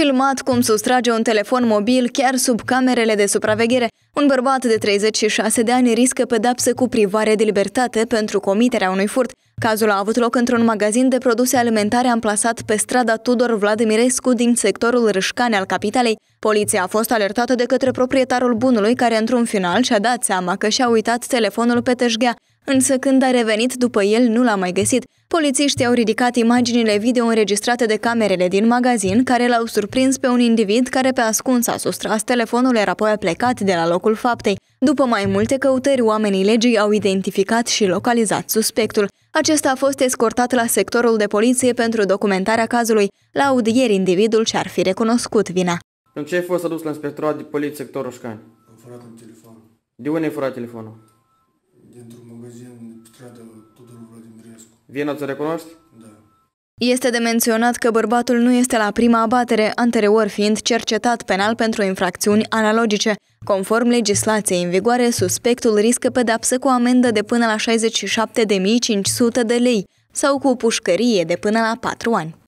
filmat cum sustrage un telefon mobil chiar sub camerele de supraveghere. Un bărbat de 36 de ani riscă pedapsă cu privare de libertate pentru comiterea unui furt. Cazul a avut loc într-un magazin de produse alimentare amplasat pe strada Tudor Vladimirescu din sectorul Râșcane al capitalei. Poliția a fost alertată de către proprietarul bunului care într-un final și-a dat seama că și-a uitat telefonul pe teșghea, însă când a revenit după el nu l-a mai găsit. Polițiștii au ridicat imaginile video înregistrate de camerele din magazin, care l-au surprins pe un individ care pe ascuns a sustras telefonul, era apoi a plecat de la locul faptei. După mai multe căutări, oamenii legii au identificat și localizat suspectul. Acesta a fost escortat la sectorul de poliție pentru documentarea cazului. La audieri, individul și-ar fi recunoscut vina. În ce ai fost adus la inspectorat de poliție sectorul Șcani? Am furat un telefon. De unde ai furat telefonul? stradă Tudorul Vladimirescu. Vino, ți recunoști? Da. Este de menționat că bărbatul nu este la prima abatere, anterior fiind cercetat penal pentru infracțiuni analogice. Conform legislației în vigoare, suspectul riscă pedapsă cu amendă de până la 67.500 de lei sau cu pușcărie de până la 4 ani.